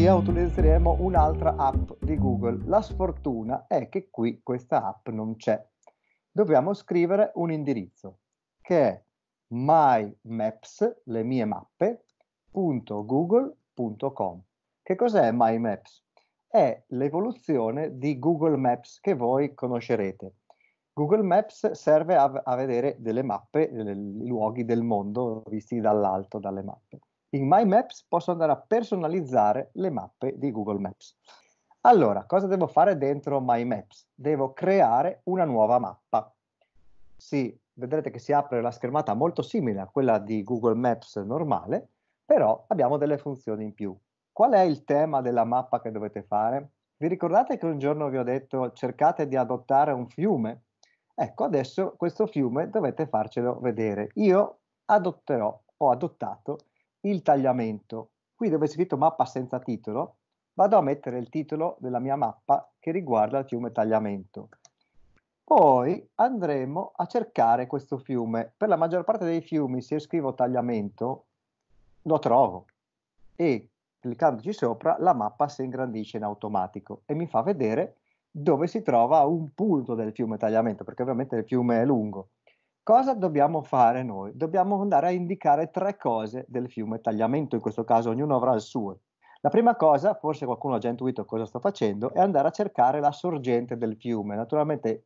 via utilizzeremo un'altra app di Google. La sfortuna è che qui questa app non c'è. Dobbiamo scrivere un indirizzo che è my maps, le mie mappe, .google.com. Che cos'è My Maps? È l'evoluzione di Google Maps che voi conoscerete. Google Maps serve a, a vedere delle mappe, dei luoghi del mondo visti dall'alto dalle mappe in My Maps posso andare a personalizzare le mappe di Google Maps. Allora, cosa devo fare dentro My Maps? Devo creare una nuova mappa. Sì, vedrete che si apre la schermata molto simile a quella di Google Maps normale, però abbiamo delle funzioni in più. Qual è il tema della mappa che dovete fare? Vi ricordate che un giorno vi ho detto cercate di adottare un fiume? Ecco, adesso questo fiume dovete farcelo vedere. Io adotterò, ho adottato il tagliamento. Qui dove è scritto mappa senza titolo, vado a mettere il titolo della mia mappa che riguarda il fiume tagliamento. Poi andremo a cercare questo fiume. Per la maggior parte dei fiumi, se scrivo tagliamento, lo trovo e cliccandoci sopra la mappa si ingrandisce in automatico e mi fa vedere dove si trova un punto del fiume tagliamento, perché ovviamente il fiume è lungo cosa dobbiamo fare noi? Dobbiamo andare a indicare tre cose del fiume tagliamento, in questo caso ognuno avrà il suo. La prima cosa, forse qualcuno ha già intuito cosa sto facendo, è andare a cercare la sorgente del fiume. Naturalmente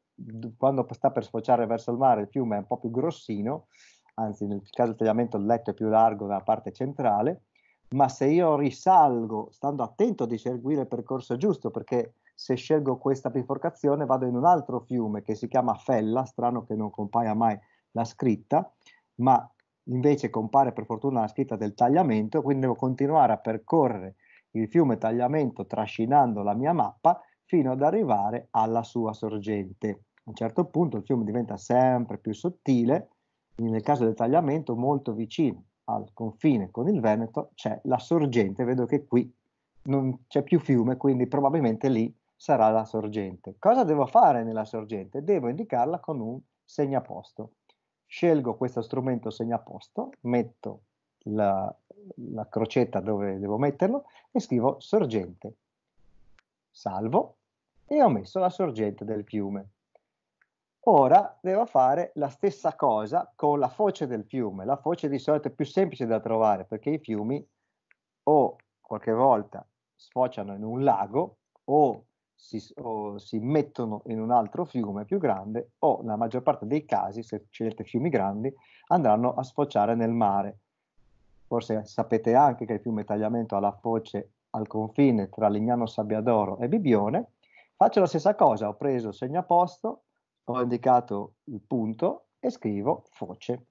quando sta per sfociare verso il mare il fiume è un po' più grossino, anzi nel caso del tagliamento il letto è più largo nella parte centrale, ma se io risalgo, stando attento di seguire il percorso giusto, perché se scelgo questa biforcazione vado in un altro fiume che si chiama Fella, strano che non compaia mai la scritta, ma invece compare per fortuna la scritta del tagliamento, quindi devo continuare a percorrere il fiume tagliamento trascinando la mia mappa fino ad arrivare alla sua sorgente. A un certo punto il fiume diventa sempre più sottile, nel caso del tagliamento molto vicino al confine con il Veneto c'è la sorgente, vedo che qui non c'è più fiume, quindi probabilmente lì sarà la sorgente. Cosa devo fare nella sorgente? Devo indicarla con un segnaposto scelgo questo strumento segnaposto, metto la, la crocetta dove devo metterlo e scrivo sorgente. Salvo e ho messo la sorgente del fiume. Ora devo fare la stessa cosa con la foce del fiume. La foce di solito è più semplice da trovare perché i fiumi o qualche volta sfociano in un lago o si, si, mettono in un altro fiume più grande o nella maggior parte dei casi, se scegliete fiumi grandi, andranno a sfociare nel mare. Forse sapete anche che il fiume Tagliamento ha la foce al confine tra Lignano Sabbiadoro e Bibione. Faccio la stessa cosa, ho preso il segnaposto, ho indicato il punto e scrivo foce.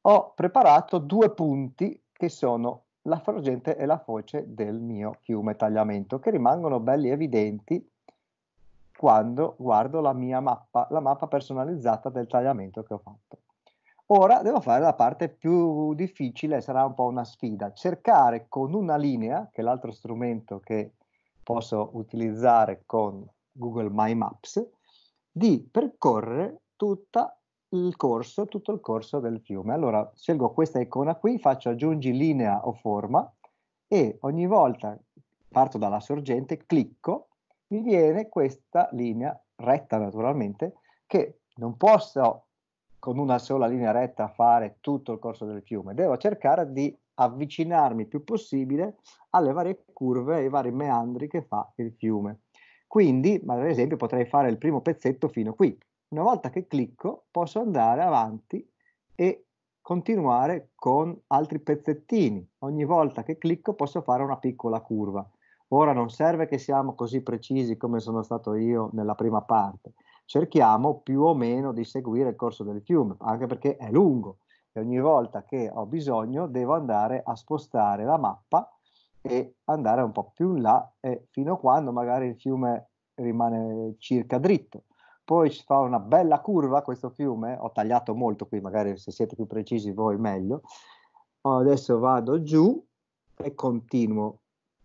Ho preparato due punti che sono la sorgente e la foce del mio fiume tagliamento, che rimangono belli evidenti quando guardo la mia mappa, la mappa personalizzata del tagliamento che ho fatto. Ora devo fare la parte più difficile, sarà un po' una sfida, cercare con una linea, che è l'altro strumento che posso utilizzare con Google My Maps, di percorrere tutta il corso, tutto il corso del fiume. Allora scelgo questa icona qui, faccio aggiungi linea o forma e ogni volta parto dalla sorgente, clicco, mi viene questa linea retta naturalmente che non posso con una sola linea retta fare tutto il corso del fiume, devo cercare di avvicinarmi il più possibile alle varie curve e ai vari meandri che fa il fiume. Quindi, ad esempio, potrei fare il primo pezzetto fino qui, una volta che clicco posso andare avanti e continuare con altri pezzettini. Ogni volta che clicco posso fare una piccola curva. Ora non serve che siamo così precisi come sono stato io nella prima parte. Cerchiamo più o meno di seguire il corso del fiume, anche perché è lungo e ogni volta che ho bisogno devo andare a spostare la mappa e andare un po' più in là e fino a quando magari il fiume rimane circa dritto poi ci fa una bella curva questo fiume, ho tagliato molto qui, magari se siete più precisi voi meglio. Adesso vado giù e continuo.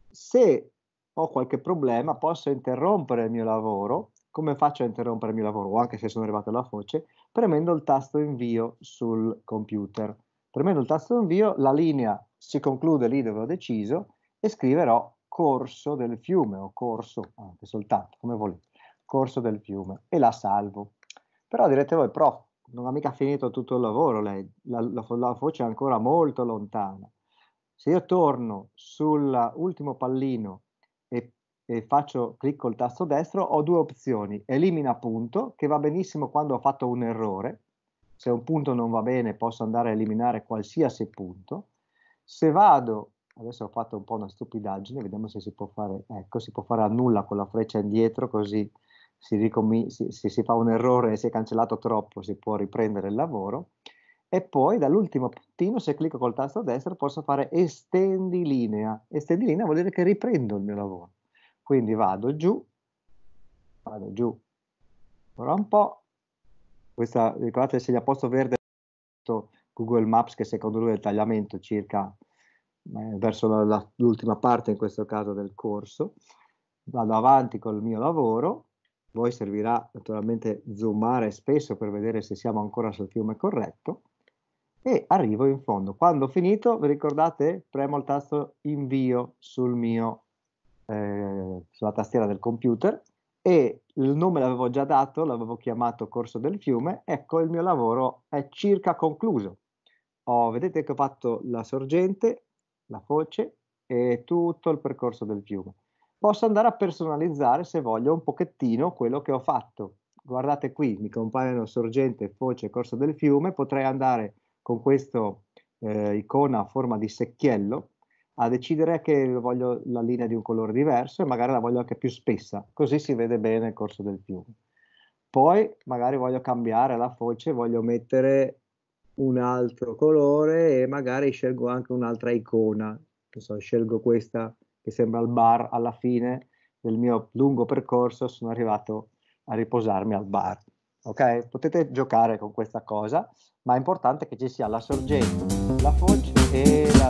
Se ho qualche problema posso interrompere il mio lavoro. Come faccio a interrompere il mio lavoro? O anche se sono arrivato alla foce, premendo il tasto invio sul computer. Premendo il tasto invio la linea si conclude lì dove ho deciso e scriverò corso del fiume o corso, anche soltanto, come volete corso del fiume e la salvo. Però direte voi, prof, non ha mica finito tutto il lavoro lei, la, la, la foce è ancora molto lontana. Se io torno sull'ultimo pallino e, e faccio, clicco il tasto destro, ho due opzioni. Elimina punto, che va benissimo quando ho fatto un errore. Se un punto non va bene posso andare a eliminare qualsiasi punto. Se vado adesso ho fatto un po' una stupidaggine, vediamo se si può fare, ecco, si può fare a nulla con la freccia indietro, così si ricomin- si, se si fa un errore e si è cancellato troppo si può riprendere il lavoro e poi dall'ultimo puntino se clicco col tasto destro posso fare estendi linea estendi linea vuol dire che riprendo il mio lavoro quindi vado giù vado giù ancora un po' questa ricordate se gli ha posto verde Google Maps che secondo lui è il tagliamento circa eh, verso la, la, l'ultima parte in questo caso del corso vado avanti col mio lavoro voi servirà naturalmente zoomare spesso per vedere se siamo ancora sul fiume corretto e arrivo in fondo. Quando ho finito, vi ricordate, premo il tasto invio sul mio, eh, sulla tastiera del computer e il nome l'avevo già dato, l'avevo chiamato Corso del Fiume, ecco il mio lavoro è circa concluso. Oh, vedete che ho fatto la sorgente, la foce e tutto il percorso del fiume posso andare a personalizzare se voglio un pochettino quello che ho fatto. Guardate qui, mi compaiono sorgente, foce, corso del fiume, potrei andare con questa eh, icona a forma di secchiello a decidere che voglio la linea di un colore diverso e magari la voglio anche più spessa, così si vede bene il corso del fiume. Poi magari voglio cambiare la foce, voglio mettere un altro colore e magari scelgo anche un'altra icona, so, scelgo questa che sembra il bar alla fine del mio lungo percorso, sono arrivato a riposarmi al bar. Ok? Potete giocare con questa cosa, ma è importante che ci sia la sorgente, la foce e la